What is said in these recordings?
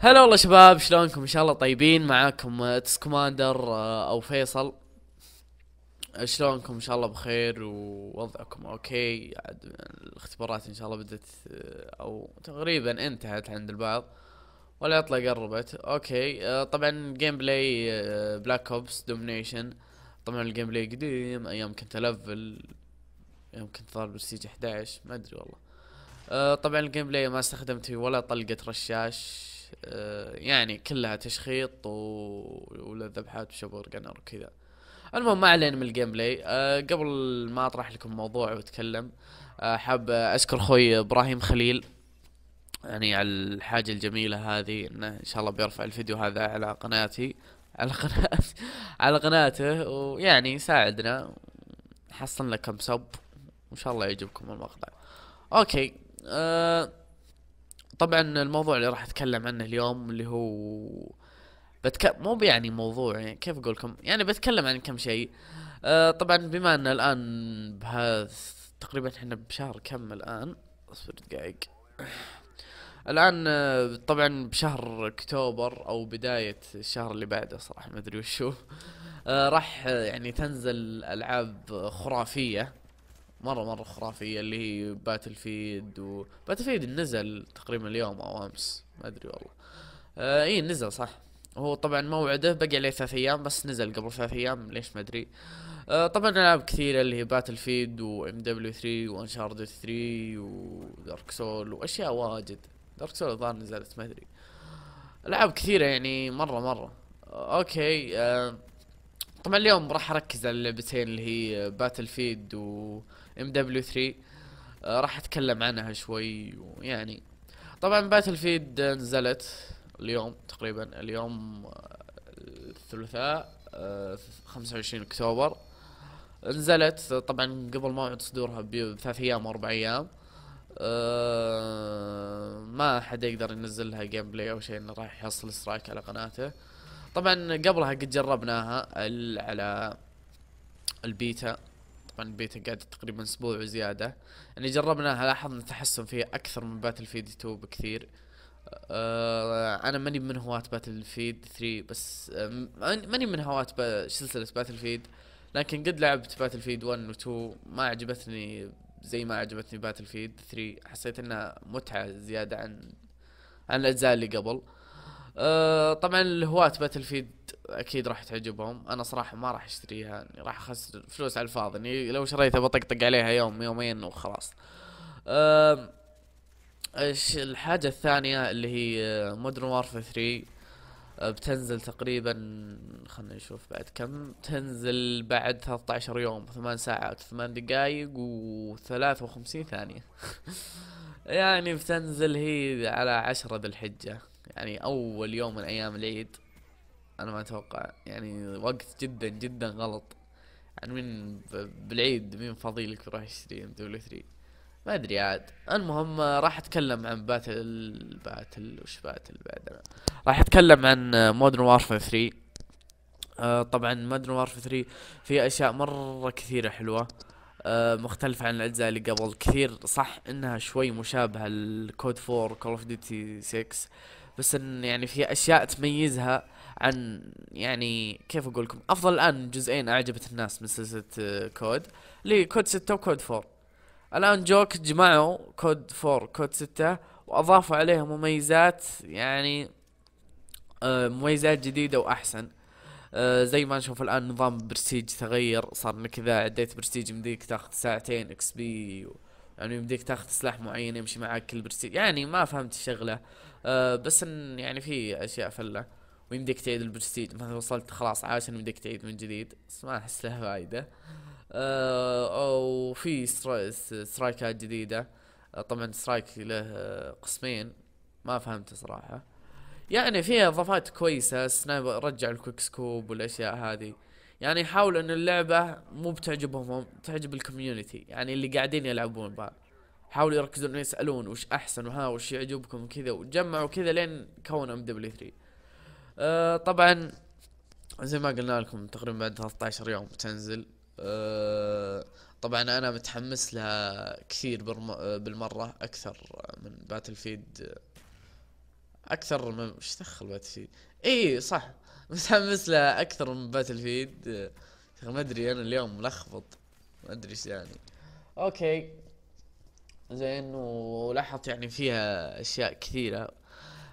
هلا والله شباب شلونكم ان شاء الله طيبين معاكم اتس آه، كوماندر او فيصل آه، شلونكم ان شاء الله بخير ووضعكم اوكي الاختبارات ان شاء الله بدت آه، او تقريبا انتهت عند البعض ولا يطلع قربت اوكي طبعا جيم بلاي بلاك اوبس دومينيشن طبعا الجيم بلاي قديم ايام كنت الفل ايام كنت ضارب برستيج 11 ما ادري والله طبعا الجيم بلاي ما استخدمت فيه ولا طلقة رشاش آه، يعني كلها تشخيط و... وللذبحات وشبور جنر وكذا المهم ما علينا من الجيم بلاي أه قبل ما اطرح لكم موضوع واتكلم آه، حاب اشكر اخوي ابراهيم خليل يعني على الحاجه الجميله هذه انه ان شاء الله بيرفع الفيديو هذا على قناتي على قناة على قناته ويعني ساعدنا حصلنا كم سب وان شاء الله يعجبكم المقطع اوكي أه طبعا الموضوع اللي راح اتكلم عنه اليوم اللي هو بتك... مو يعني موضوع يعني كيف اقول لكم يعني بتكلم عن كم شيء آه طبعا بما ان الان بهذا تقريبا احنا بشهر كم الان اصبر دقائق الان آه، طبعا بشهر اكتوبر او بدايه الشهر اللي بعده صراحه ما ادري وشو آه راح آه، يعني تنزل العاب خرافيه مره مره خرافيه اللي هي باتل فيد و باتل فيد نزل تقريبا اليوم او امس ما ادري والله آه اي نزل صح هو طبعا موعده بقي عليه ثلاث ايام بس نزل قبل ثلاث ايام ليش ما ادري آه طبعا العاب كثيره اللي هي باتل فيد وام دبليو 3 وانشارد 3 ودارك سول واشياء واجد دارك سول الظاهر نزلت ما ادري العاب كثيره يعني مره مره اوكي آه طبعا اليوم راح اركز على اللعبتين اللي هي باتل فيد و ام دبليو 3 راح اتكلم عنها شوي ويعني طبعا باتل فيد نزلت اليوم تقريبا اليوم آه، الثلاثاء 25 آه، اكتوبر نزلت طبعا قبل موعد صدورها بثلاث ايام واربع ايام آه، ما حد يقدر ينزل لها جيم بلاي او شيء انه راح يحصل سترايك على قناته طبعا قبلها قد جربناها على البيتا طبعا بيتا قاعد تقريبا اسبوع وزياده يعني جربناها لاحظنا تحسن فيها اكثر من باتل فيد 2 بكثير أه انا ماني من هواة باتل فيد 3 بس آه، ماني من هواة سلسله باتل فيد لكن قد لعبت باتل فيد 1 و 2 ما عجبتني زي ما عجبتني باتل فيد 3 حسيت انها متعه زياده عن عن الاجزاء اللي قبل أه طبعا الهواة باتل فيد اكيد راح تعجبهم انا صراحه ما راح اشتريها يعني راح اخسر فلوس على الفاضي يعني لو شريتها بطقطق عليها يوم يومين وخلاص ايش أه الحاجه الثانيه اللي هي مودرن وارف 3 بتنزل تقريبا خلنا نشوف بعد كم تنزل بعد 13 يوم 8 ساعات 8 دقائق و53 ثانية يعني بتنزل هي على 10 ذي الحجة يعني اول يوم من ايام العيد انا ما اتوقع يعني وقت جدا جدا غلط يعني من بالعيد مين فاضي لك يروح يشتري ام دبليو 3 ما ادري عاد المهم راح اتكلم عن باتل باتل وش باتل بعدنا راح اتكلم عن مودرن وارفر 3 آه طبعا مودرن وارفر 3 في اشياء مره كثيره حلوه آه، مختلفة عن الأجزاء اللي قبل كثير صح إنها شوي مشابهة لكود 4 كول اوف ديوتي 6 بس ان يعني في اشياء تميزها عن يعني كيف اقول لكم افضل الان جزئين اعجبت الناس من سلسله آه، كود اللي كود 6 وكود 4 الان جوك جمعوا كود 4 كود 6 واضافوا عليها مميزات يعني آه، مميزات جديده واحسن آه، زي ما نشوف الان نظام برستيج تغير صار انك اذا عديت برستيج يمديك تاخذ ساعتين اكس بي يعني يمديك تاخذ سلاح معين يمشي معك كل برستيج يعني ما فهمت الشغله آه، بس ان يعني في اشياء فله ويمديك تعيد البرستيج مثلا وصلت خلاص عاشن يمديك تعيد من جديد بس ما احس له فايده آه وفي سترايكات جديده آه، طبعا سترايك له آه، قسمين ما فهمته صراحه يعني فيها اضافات كويسه سنايب رجع الكويك سكوب والاشياء هذه يعني يحاول ان اللعبه مو بتعجبهم تعجب الكوميونتي يعني اللي قاعدين يلعبون بها حاولوا يركزون انه يسالون وش احسن وها وش يعجبكم كذا وجمعوا كذا لين كونوا ام دبليو 3 أه طبعا زي ما قلنا لكم تقريبا بعد 13 يوم بتنزل أه طبعا انا متحمس لها كثير بالمره اكثر من باتل فيد اكثر من ايش دخل باتل فيد اي صح متحمس لها اكثر من باتل آه، فيد ما ادري انا اليوم ملخبط ما ادري ايش يعني اوكي زين ولاحظت يعني فيها اشياء كثيرة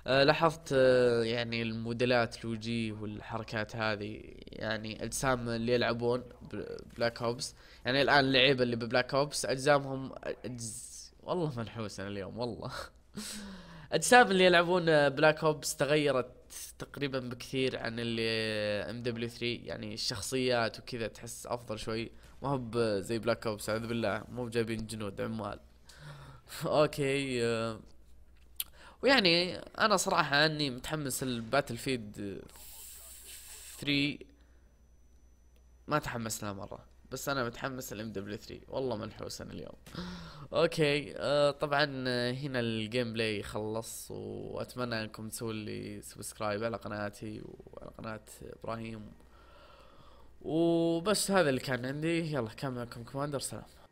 أه، لاحظت أه، يعني الموديلات الوجيه والحركات هذه يعني اجسام اللي يلعبون بلاك هوبس يعني الان اللعيبة اللي ببلاك هوبس اجسامهم أجز... والله منحوس انا اليوم والله اجسام اللي يلعبون بلاك أه، هوبس تغيرت تقريبا بكثير عن اللي ام دبليو 3 يعني الشخصيات وكذا تحس افضل شوي ما هو زي بلاك اوبس اعوذ بالله مو جايبين جنود عمال اوكي آه. ويعني انا صراحة اني متحمس الباتل فيد 3 ما تحمس لها مرة بس انا متحمس الام دبليو 3 والله منحوس انا اليوم اوكي آه طبعا هنا الجيم بلاي خلص واتمنى انكم تسووا لي سبسكرايب على قناتي وعلى قناة ابراهيم وبس هذا اللي كان عندي يلا كان معكم كوماندر سلام